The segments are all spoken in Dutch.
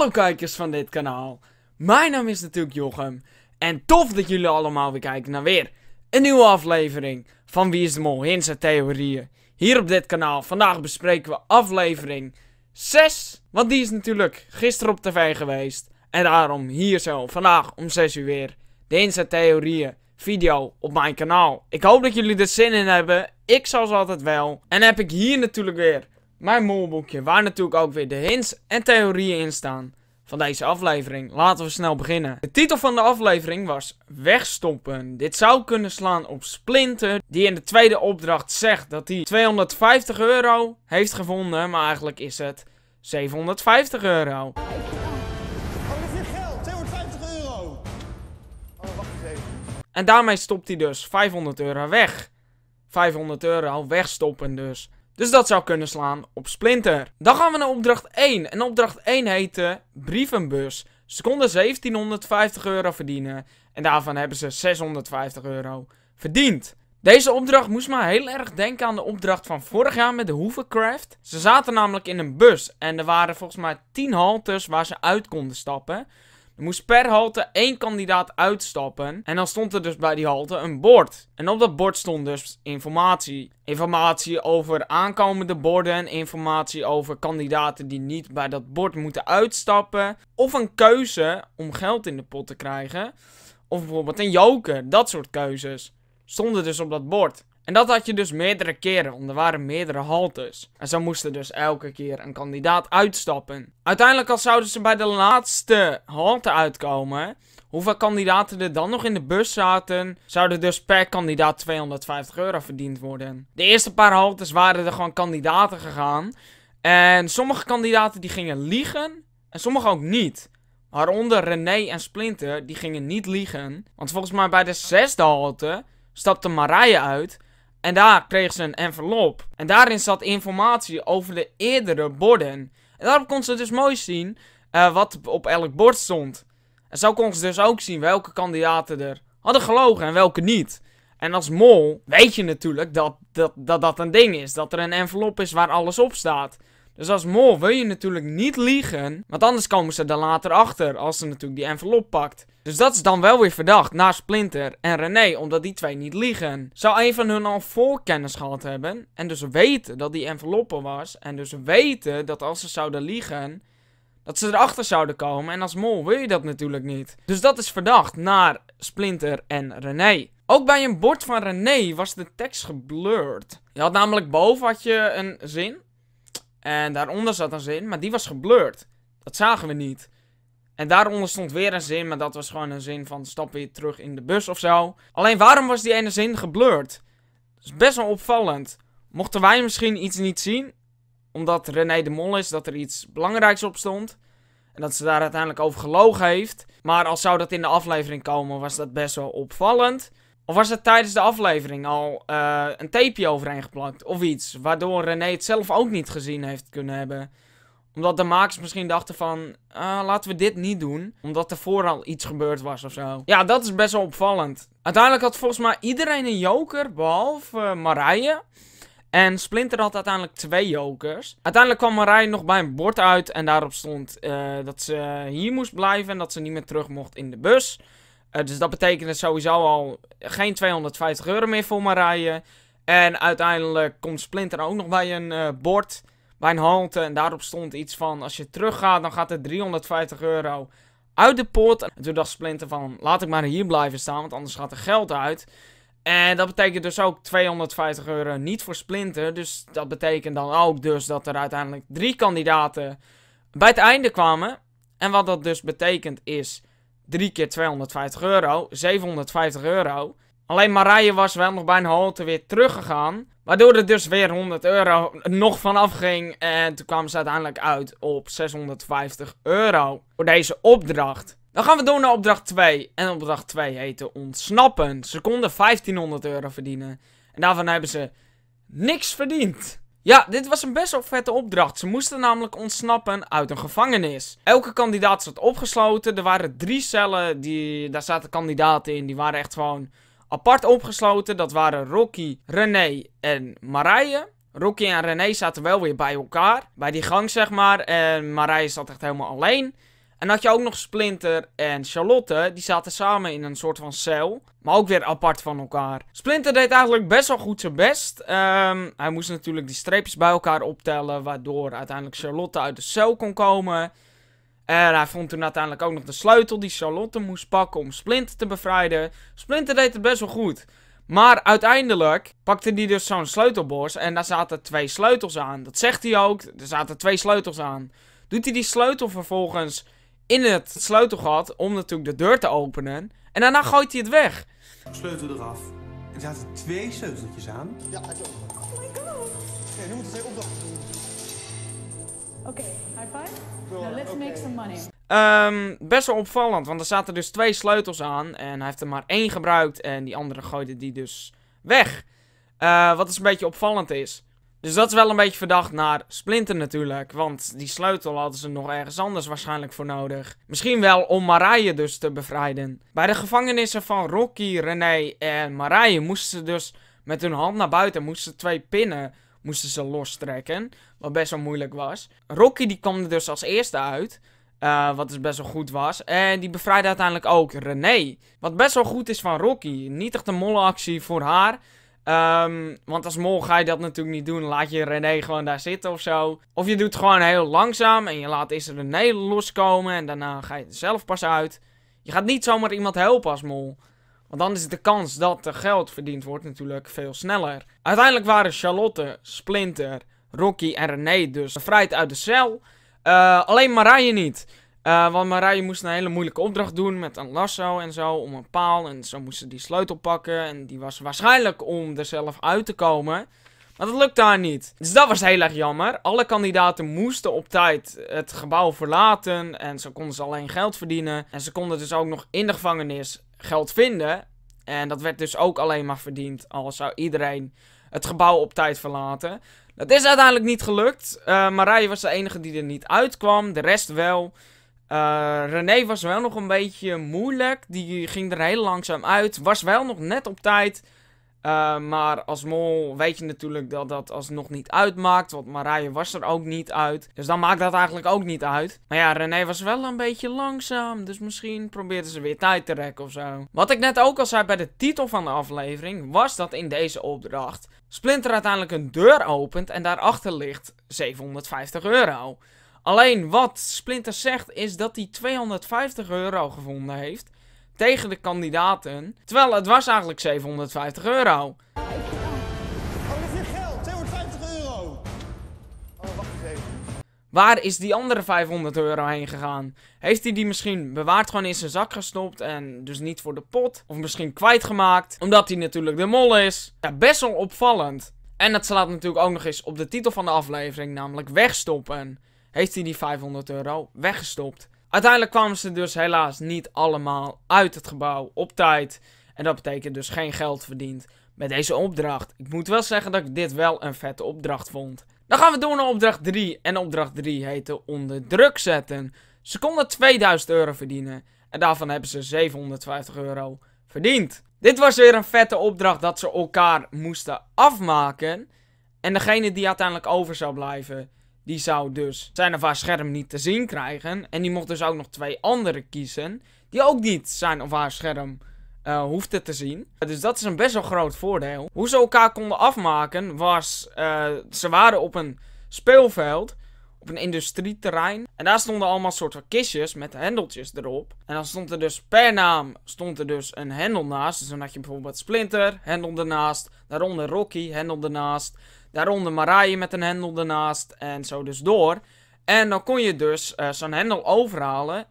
Hallo kijkers van dit kanaal, mijn naam is natuurlijk Jochem en tof dat jullie allemaal weer kijken naar weer een nieuwe aflevering van Wie is de Mol Hints Theorieën. Hier op dit kanaal, vandaag bespreken we aflevering 6, want die is natuurlijk gisteren op tv geweest en daarom hier zo vandaag om 6 uur weer de Hints Theorieën video op mijn kanaal. Ik hoop dat jullie er zin in hebben, ik zoals altijd wel en heb ik hier natuurlijk weer mijn molboekje, waar natuurlijk ook weer de hints en theorieën in staan van deze aflevering. Laten we snel beginnen. De titel van de aflevering was Wegstoppen. Dit zou kunnen slaan op Splinter, die in de tweede opdracht zegt dat hij 250 euro heeft gevonden, maar eigenlijk is het 750 euro. En daarmee stopt hij dus 500 euro weg. 500 euro wegstoppen dus. Dus dat zou kunnen slaan op Splinter. Dan gaan we naar opdracht 1. En opdracht 1 heette brievenbus. Ze konden 1750 euro verdienen. En daarvan hebben ze 650 euro verdiend. Deze opdracht moest maar heel erg denken aan de opdracht van vorig jaar met de Hoovercraft. Ze zaten namelijk in een bus en er waren volgens mij 10 haltes waar ze uit konden stappen moest per halte één kandidaat uitstappen. En dan stond er dus bij die halte een bord. En op dat bord stond dus informatie. Informatie over aankomende borden. Informatie over kandidaten die niet bij dat bord moeten uitstappen. Of een keuze om geld in de pot te krijgen. Of bijvoorbeeld een joker. Dat soort keuzes stonden dus op dat bord. En dat had je dus meerdere keren, want er waren meerdere haltes. En zo moesten dus elke keer een kandidaat uitstappen. Uiteindelijk, als zouden ze bij de laatste halte uitkomen, hoeveel kandidaten er dan nog in de bus zaten, zouden dus per kandidaat 250 euro verdiend worden. De eerste paar haltes waren er gewoon kandidaten gegaan. En sommige kandidaten die gingen liegen, en sommige ook niet. Waaronder René en Splinter, die gingen niet liegen. Want volgens mij bij de zesde halte stapte Marije uit en daar kregen ze een envelop. En daarin zat informatie over de eerdere borden. En daarop kon ze dus mooi zien eh, wat op elk bord stond. En zo kon ze dus ook zien welke kandidaten er hadden gelogen en welke niet. En als mol weet je natuurlijk dat dat, dat dat een ding is. Dat er een envelop is waar alles op staat. Dus als mol wil je natuurlijk niet liegen. Want anders komen ze er later achter als ze natuurlijk die envelop pakt. Dus dat is dan wel weer verdacht naar Splinter en René, omdat die twee niet liegen. Zou een van hun al voorkennis gehad hebben en dus weten dat die enveloppen was en dus weten dat als ze zouden liegen, dat ze erachter zouden komen en als mol wil je dat natuurlijk niet. Dus dat is verdacht naar Splinter en René. Ook bij een bord van René was de tekst geblurred. Je had namelijk boven had je een zin en daaronder zat een zin, maar die was geblurred. Dat zagen we niet. En daaronder stond weer een zin, maar dat was gewoon een zin van stap weer terug in de bus of zo. Alleen waarom was die ene zin geblurred? Dat is best wel opvallend. Mochten wij misschien iets niet zien, omdat René de Mol is, dat er iets belangrijks op stond. En dat ze daar uiteindelijk over gelogen heeft. Maar als zou dat in de aflevering komen, was dat best wel opvallend. Of was er tijdens de aflevering al eh, een tapeje overheen geplakt of iets, waardoor René het zelf ook niet gezien heeft kunnen hebben omdat de makers misschien dachten van, ah, laten we dit niet doen. Omdat er vooral iets gebeurd was of zo. Ja, dat is best wel opvallend. Uiteindelijk had volgens mij iedereen een joker, behalve uh, Marije. En Splinter had uiteindelijk twee jokers. Uiteindelijk kwam Marije nog bij een bord uit. En daarop stond eh, dat ze hier moest blijven. En dat ze niet meer terug mocht in de bus. Eh, dus dat betekende sowieso al geen 250 euro meer voor Marije. En uiteindelijk komt Splinter ook nog bij een eh, bord bij een halte. En daarop stond iets van, als je teruggaat, dan gaat er 350 euro uit de pot. En toen dacht Splinter van, laat ik maar hier blijven staan, want anders gaat er geld uit. En dat betekent dus ook 250 euro niet voor Splinter. Dus dat betekent dan ook dus dat er uiteindelijk drie kandidaten bij het einde kwamen. En wat dat dus betekent is 3 keer 250 euro, 750 euro. Alleen Marije was wel nog bij een halte weer teruggegaan. Waardoor het dus weer 100 euro nog vanaf ging. En toen kwamen ze uiteindelijk uit op 650 euro voor deze opdracht. Dan gaan we door naar opdracht 2. En opdracht 2 heette ontsnappen. Ze konden 1500 euro verdienen. En daarvan hebben ze niks verdiend. Ja, dit was een best wel vette opdracht. Ze moesten namelijk ontsnappen uit een gevangenis. Elke kandidaat zat opgesloten. Er waren drie cellen, die, daar zaten kandidaten in. Die waren echt gewoon apart opgesloten. Dat waren Rocky, René en Marije. Rocky en René zaten wel weer bij elkaar. Bij die gang, zeg maar. En Marije zat echt helemaal alleen. En had je ook nog Splinter en Charlotte. Die zaten samen in een soort van cel. Maar ook weer apart van elkaar. Splinter deed eigenlijk best wel goed zijn best. Ehm, hij moest natuurlijk die streepjes bij elkaar optellen. Waardoor uiteindelijk Charlotte uit de cel kon komen. En hij vond toen uiteindelijk ook nog de sleutel die Charlotte moest pakken om Splinter te bevrijden. Splinter deed het best wel goed. Maar uiteindelijk pakte hij dus zo'n sleutelbos en daar zaten twee sleutels aan. Dat zegt hij ook, er zaten twee sleutels aan. Doet hij die sleutel vervolgens in het sleutelgat om natuurlijk de deur te openen. En daarna gooit hij het weg. Sleutel eraf. Er zaten twee sleuteltjes aan. Ja, Oh my god. Oké, nu moeten twee opdrachten doen. Oké, high five. Nou, let's make some money. Ehm, best wel opvallend, want er zaten dus twee sleutels aan en hij heeft er maar één gebruikt en die andere gooide die dus weg. Eh, wat dus een beetje opvallend is. Dus dat is wel een beetje verdacht naar Splinter natuurlijk, want die sleutel hadden ze nog ergens anders waarschijnlijk voor nodig. Misschien wel om Marije dus te bevrijden. Bij de gevangenissen van Rocky, René en Marije moesten ze dus met hun hand naar buiten, moesten twee pinnen moesten ze los trekken, Wat best wel moeilijk was. Rocky die kwam er dus als eerste uit. Eh, wat dus best wel goed was. En die bevrijdde uiteindelijk ook René. Wat best wel goed is van Rocky. Niet echt een actie voor haar. Ehm, want als mol ga je dat natuurlijk niet doen. Laat je René gewoon daar zitten of zo. Of je doet gewoon heel langzaam. En je laat eerst René loskomen. En daarna ga je er zelf pas uit. Je gaat niet zomaar iemand helpen als mol. Want dan is de kans dat er geld verdiend wordt natuurlijk veel sneller. Uiteindelijk waren Charlotte, Splinter, Rocky en René dus bevrijd uit de cel. Eh, alleen Marije niet. Eh, want Marije moest een hele moeilijke opdracht doen met een lasso en zo om een paal. En zo moest ze die sleutel pakken. En die was waarschijnlijk om er zelf uit te komen. Maar dat lukte haar niet. Dus dat was heel erg jammer. Alle kandidaten moesten op tijd het gebouw verlaten. En zo konden ze alleen geld verdienen. En ze konden dus ook nog in de gevangenis geld vinden. En dat werd dus ook alleen maar verdiend als zou iedereen het gebouw op tijd verlaten. Dat is uiteindelijk niet gelukt. Uh, Marije was de enige die er niet uitkwam, de rest wel. Uh, René was wel nog een beetje moeilijk. Die ging er heel langzaam uit. Was wel nog net op tijd. Eh, maar als mol weet je natuurlijk dat dat alsnog niet uitmaakt. Want Marije was er ook niet uit. Dus dan maakt dat eigenlijk ook niet uit. Maar ja, René was wel een beetje langzaam. Dus misschien probeerden ze weer tijd te rekken of zo. Wat ik net ook al zei bij de titel van de aflevering. Was dat in deze opdracht Splinter uiteindelijk een deur opent. En daarachter ligt 750 euro. Alleen wat Splinter zegt is dat hij 250 euro gevonden heeft tegen de kandidaten. Terwijl het was eigenlijk 750 euro. Oh, dat is geld. 250 euro. Oh, wacht eens even. Waar is die andere 500 euro heen gegaan? Heeft hij die misschien bewaard gewoon in zijn zak gestopt en dus niet voor de pot? Of misschien kwijtgemaakt, omdat hij natuurlijk de mol is? Ja, best wel opvallend. En dat slaat natuurlijk ook nog eens op de titel van de aflevering, namelijk wegstoppen. Heeft hij die 500 euro weggestopt? Uiteindelijk kwamen ze dus helaas niet allemaal uit het gebouw op tijd. En dat betekent dus geen geld verdiend met deze opdracht. Ik moet wel zeggen dat ik dit wel een vette opdracht vond. Dan gaan we door naar opdracht 3. En opdracht 3 heette onder druk zetten. Ze konden 2000 euro verdienen. En daarvan hebben ze 750 euro verdiend. Dit was weer een vette opdracht dat ze elkaar moesten afmaken. En degene die uiteindelijk over zou blijven, die zou dus zijn of haar scherm niet te zien krijgen. En die mocht dus ook nog twee anderen kiezen. Die ook niet zijn of haar scherm uh, te zien. Dus dat is een best wel groot voordeel. Hoe ze elkaar konden afmaken was... Eh, ze waren op een speelveld op een industrieterrein. En daar stonden allemaal soorten kistjes met hendeltjes erop. En dan stond er dus per naam stond er dus een hendel naast. Dus dan had je bijvoorbeeld Splinter, hendel ernaast. Daaronder Rocky, hendel ernaast. Daaronder Marije met een hendel ernaast. En zo dus door. En dan kon je dus eh, zo'n hendel overhalen.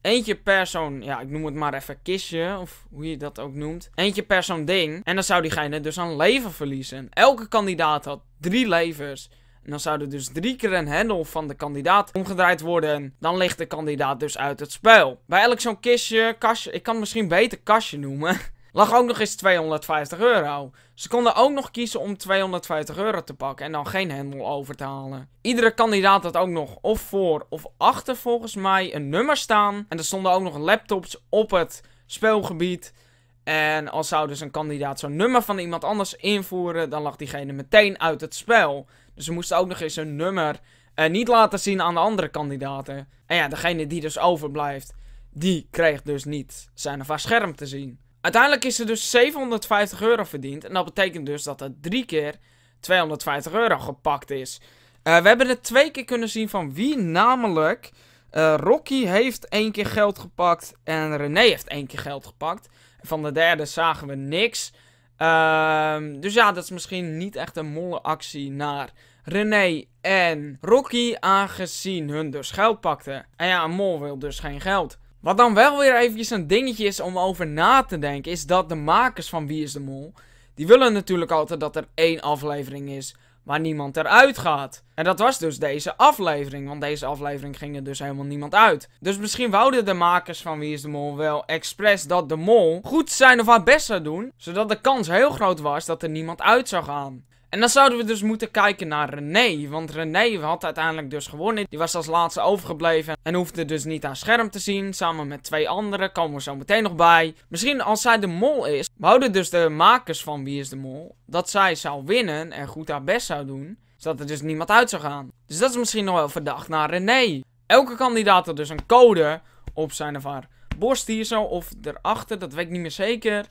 Eentje per zo'n, ja, ik noem het maar even kistje, of hoe je dat ook noemt. Eentje per zo'n ding. En dan zou diegene dus aan leven verliezen. Elke kandidaat had drie levens dan zou er dus drie keer een hendel van de kandidaat omgedraaid worden. Dan ligt de kandidaat dus uit het spel. Bij elk zo'n kistje, kastje, ik kan het misschien beter kastje noemen lag ook nog eens 250 euro. Ze konden ook nog kiezen om 250 euro te pakken en dan geen hendel over te halen. Iedere kandidaat had ook nog of voor of achter volgens mij een nummer staan. En er stonden ook nog laptops op het speelgebied. En als zou dus een kandidaat zo'n nummer van iemand anders invoeren, dan lag diegene meteen uit het spel. Dus ze moesten ook nog eens hun nummer eh, niet laten zien aan de andere kandidaten. En ja, degene die dus overblijft, die kreeg dus niet zijn of haar scherm te zien. Uiteindelijk is er dus 750 euro verdiend. En dat betekent dus dat er drie keer 250 euro gepakt is. Eh, we hebben het twee keer kunnen zien van wie namelijk... Eh, Rocky heeft één keer geld gepakt en René heeft één keer geld gepakt. Van de derde zagen we niks. Ehm, dus ja, dat is misschien niet echt een molle actie naar René en Rocky aangezien hun dus geld pakten. En ja, een mol wil dus geen geld. Wat dan wel weer eventjes een dingetje is om over na te denken, is dat de makers van Wie is de Mol, die willen natuurlijk altijd dat er één aflevering is waar niemand eruit gaat. En dat was dus deze aflevering, want deze aflevering ging er dus helemaal niemand uit. Dus misschien wouden de makers van Wie is de Mol wel expres dat de mol goed zijn of haar best zou doen, zodat de kans heel groot was dat er niemand uit zou gaan. En dan zouden we dus moeten kijken naar René. Want René had uiteindelijk dus gewonnen. Die was als laatste overgebleven. En hoefde dus niet haar scherm te zien. Samen met twee anderen. Komen we zo meteen nog bij. Misschien als zij de mol is. houden dus de makers van Wie is de Mol. Dat zij zou winnen. En goed haar best zou doen. Zodat er dus niemand uit zou gaan. Dus dat is misschien nog wel verdacht naar René. Elke kandidaat had dus een code op zijn of haar borst hier zo. Of erachter. Dat weet ik niet meer zeker.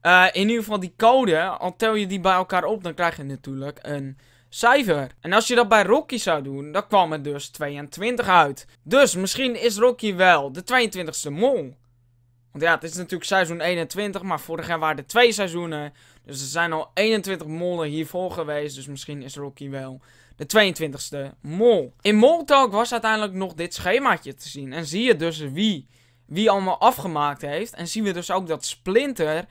Eh, in ieder geval die code, al tel je die bij elkaar op, dan krijg je natuurlijk een cijfer. En als je dat bij Rocky zou doen, dan kwam er dus 22 uit. Dus misschien is Rocky wel de 22ste mol. Want ja, het is natuurlijk seizoen 21, maar vorig jaar waren er twee seizoenen. Dus er zijn al 21 molen hiervoor geweest, dus misschien is Rocky wel de 22ste mol. In Mol Talk was uiteindelijk nog dit schemaatje te zien. En zie je dus wie, wie allemaal afgemaakt heeft. En zien we dus ook dat Splinter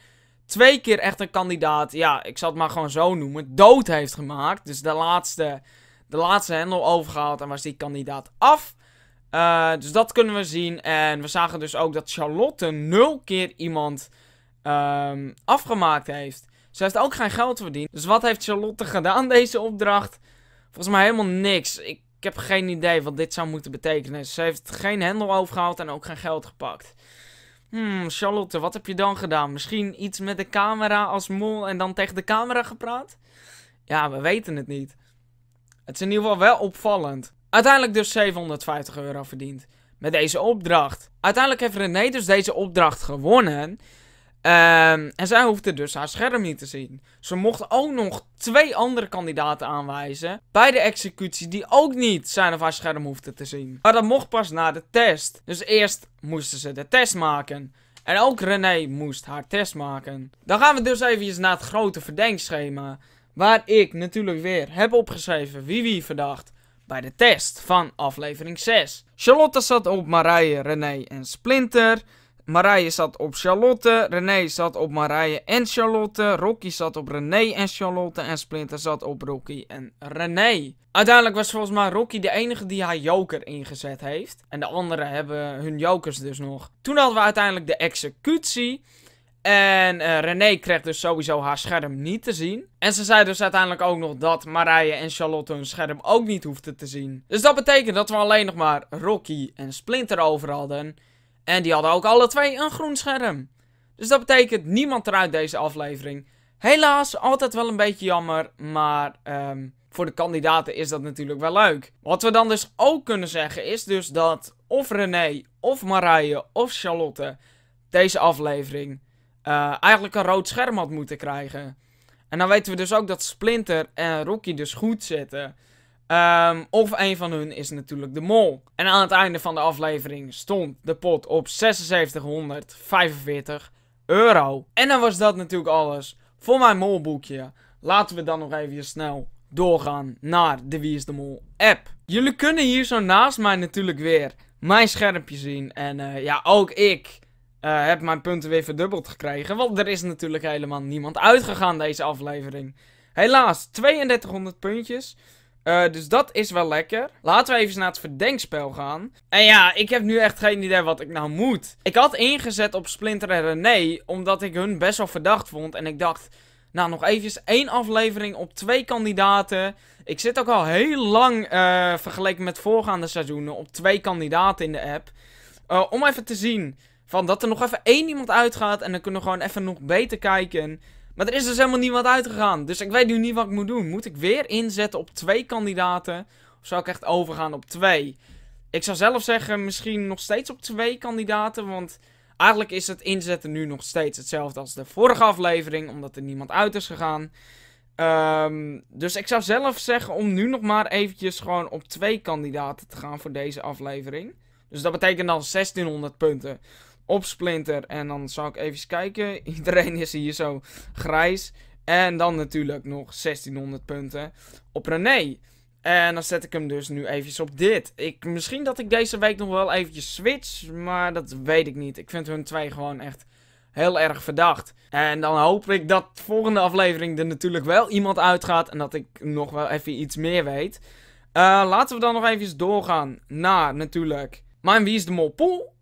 twee keer echt een kandidaat, ja, ik zal het maar gewoon zo noemen, dood heeft gemaakt. Dus de laatste, de laatste hendel overgehaald en was die kandidaat af. Eh, dus dat kunnen we zien. En we zagen dus ook dat Charlotte nul keer iemand ehm, afgemaakt heeft. Ze heeft ook geen geld verdiend. Dus wat heeft Charlotte gedaan deze opdracht? Volgens mij helemaal niks. Ik, ik heb geen idee wat dit zou moeten betekenen. Ze heeft geen hendel overgehaald en ook geen geld gepakt. Hmm, Charlotte, wat heb je dan gedaan? Misschien iets met de camera als mol en dan tegen de camera gepraat? Ja, we weten het niet. Het is in ieder geval wel opvallend. Uiteindelijk dus 750 euro verdiend. Met deze opdracht. Uiteindelijk heeft René dus deze opdracht gewonnen. Ehm, en zij hoefde dus haar scherm niet te zien. Ze mocht ook nog twee andere kandidaten aanwijzen bij de executie die ook niet zijn of haar scherm hoefden te zien. Maar dat mocht pas na de test. Dus eerst moesten ze de test maken. En ook René moest haar test maken. Dan gaan we dus even naar het grote verdenkschema. Waar ik natuurlijk weer heb opgeschreven wie wie verdacht bij de test van aflevering 6. Charlotte zat op Marije, René en Splinter. Marije zat op Charlotte. René zat op Marije en Charlotte. Rocky zat op René en Charlotte. En Splinter zat op Rocky en René. Uiteindelijk was volgens mij Rocky de enige die haar joker ingezet heeft. En de anderen hebben hun jokers dus nog. Toen hadden we uiteindelijk de executie. En uh, René kreeg dus sowieso haar scherm niet te zien. En ze zei dus uiteindelijk ook nog dat Marije en Charlotte hun scherm ook niet hoefden te zien. Dus dat betekent dat we alleen nog maar Rocky en Splinter over hadden. En die hadden ook alle twee een groen scherm. Dus dat betekent niemand eruit deze aflevering. Helaas, altijd wel een beetje jammer, maar ehm, voor de kandidaten is dat natuurlijk wel leuk. Wat we dan dus ook kunnen zeggen is dus dat of René, of Marije, of Charlotte deze aflevering eh, eigenlijk een rood scherm had moeten krijgen. En dan weten we dus ook dat Splinter en Rocky dus goed zitten. Ehm, of een van hun is natuurlijk de mol. En aan het einde van de aflevering stond de pot op 7645 euro. En dan was dat natuurlijk alles voor mijn molboekje. Laten we dan nog even snel doorgaan naar de Wie is de Mol app. Jullie kunnen hier zo naast mij natuurlijk weer mijn schermpje zien. En eh, ja, ook ik eh, heb mijn punten weer verdubbeld gekregen. Want er is natuurlijk helemaal niemand uitgegaan deze aflevering. Helaas, 3200 puntjes. Eh, dus dat is wel lekker. Laten we even naar het verdenkspel gaan. En ja, ik heb nu echt geen idee wat ik nou moet. Ik had ingezet op Splinter en René, omdat ik hun best wel verdacht vond. En ik dacht, nou nog eventjes één aflevering op twee kandidaten. Ik zit ook al heel lang, eh, vergeleken met voorgaande seizoenen, op twee kandidaten in de app. Eh, om even te zien van dat er nog even één iemand uitgaat en dan kunnen we gewoon even nog beter kijken... Maar er is dus helemaal niemand uitgegaan. Dus ik weet nu niet wat ik moet doen. Moet ik weer inzetten op twee kandidaten? Of zou ik echt overgaan op twee? Ik zou zelf zeggen, misschien nog steeds op twee kandidaten. Want eigenlijk is het inzetten nu nog steeds hetzelfde als de vorige aflevering. Omdat er niemand uit is gegaan. Ehm, dus ik zou zelf zeggen om nu nog maar eventjes gewoon op twee kandidaten te gaan voor deze aflevering. Dus dat betekent dan 1600 punten op Splinter. En dan zal ik even kijken. Iedereen is hier zo grijs. En dan natuurlijk nog 1600 punten op René. En dan zet ik hem dus nu eventjes op dit. Ik, misschien dat ik deze week nog wel eventjes switch, maar dat weet ik niet. Ik vind hun twee gewoon echt heel erg verdacht. En dan hoop ik dat de volgende aflevering er natuurlijk wel iemand uitgaat en dat ik nog wel even iets meer weet. Eh, laten we dan nog eventjes doorgaan naar natuurlijk mijn Wie is de Mol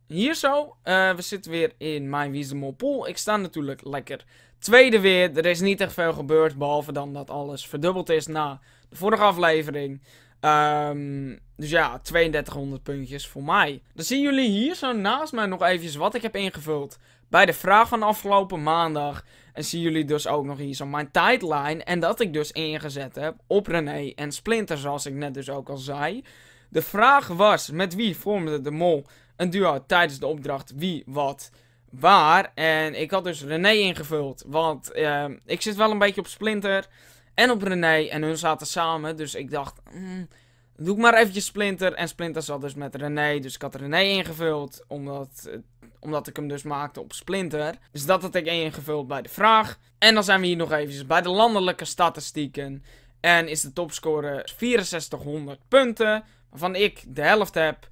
hier zo. Eh, we zitten weer in mijn Wiesemol pool. Ik sta natuurlijk lekker tweede weer. Er is niet echt veel gebeurd, behalve dan dat alles verdubbeld is na de vorige aflevering. Ehm, dus ja, 3200 puntjes voor mij. Dan zien jullie hier zo naast mij nog eventjes wat ik heb ingevuld bij de vraag van afgelopen maandag. En zien jullie dus ook nog hier zo mijn tijdlijn. En dat ik dus ingezet heb op René en Splinter, zoals ik net dus ook al zei. De vraag was, met wie vormde de mol een duo tijdens de opdracht wie wat waar. En ik had dus René ingevuld. Want ehm, ik zit wel een beetje op Splinter en op René. En hun zaten samen. Dus ik dacht, hmm, doe ik maar eventjes Splinter. En Splinter zat dus met René. Dus ik had René ingevuld. Omdat, eh, omdat ik hem dus maakte op Splinter. Dus dat had ik ingevuld bij de vraag. En dan zijn we hier nog eventjes bij de landelijke statistieken. En is de topscore 6400 punten. Waarvan ik de helft heb.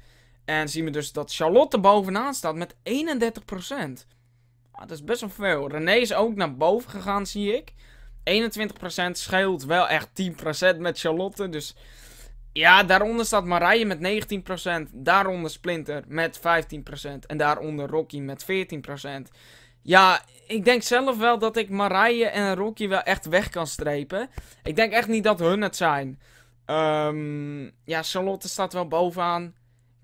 En zien we dus dat Charlotte bovenaan staat met 31%. Ah, dat is best wel veel. René is ook naar boven gegaan, zie ik. 21% scheelt wel echt 10% met Charlotte. Dus ja, daaronder staat Marije met 19%. Daaronder Splinter met 15%. En daaronder Rocky met 14%. Ja, ik denk zelf wel dat ik Marije en Rocky wel echt weg kan strepen. Ik denk echt niet dat hun het zijn. Ehm, ja, Charlotte staat wel bovenaan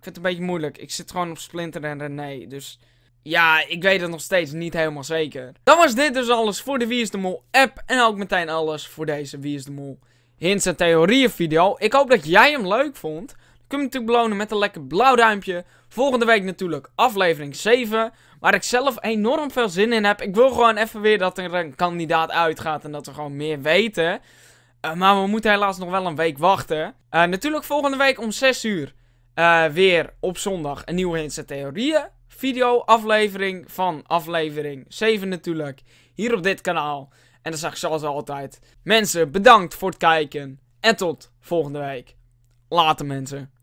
ik vind het een beetje moeilijk. Ik zit gewoon op Splinter en René. Dus ja, ik weet het nog steeds niet helemaal zeker. Dan was dit dus alles voor de Wie is de Mol app. En ook meteen alles voor deze Wie is de Mol hints en theorieën video. Ik hoop dat jij hem leuk vond. Kun je natuurlijk belonen met een lekker blauw duimpje. Volgende week natuurlijk aflevering 7. Waar ik zelf enorm veel zin in heb. Ik wil gewoon even weer dat er een kandidaat uitgaat. En dat we gewoon meer weten. Eh, maar we moeten helaas nog wel een week wachten. Eh, natuurlijk volgende week om 6 uur. Eh, weer op zondag een nieuwe Hints Theorieën video aflevering van aflevering 7 natuurlijk. Hier op dit kanaal. En dan zag ik zoals altijd. Mensen, bedankt voor het kijken. En tot volgende week. Later mensen.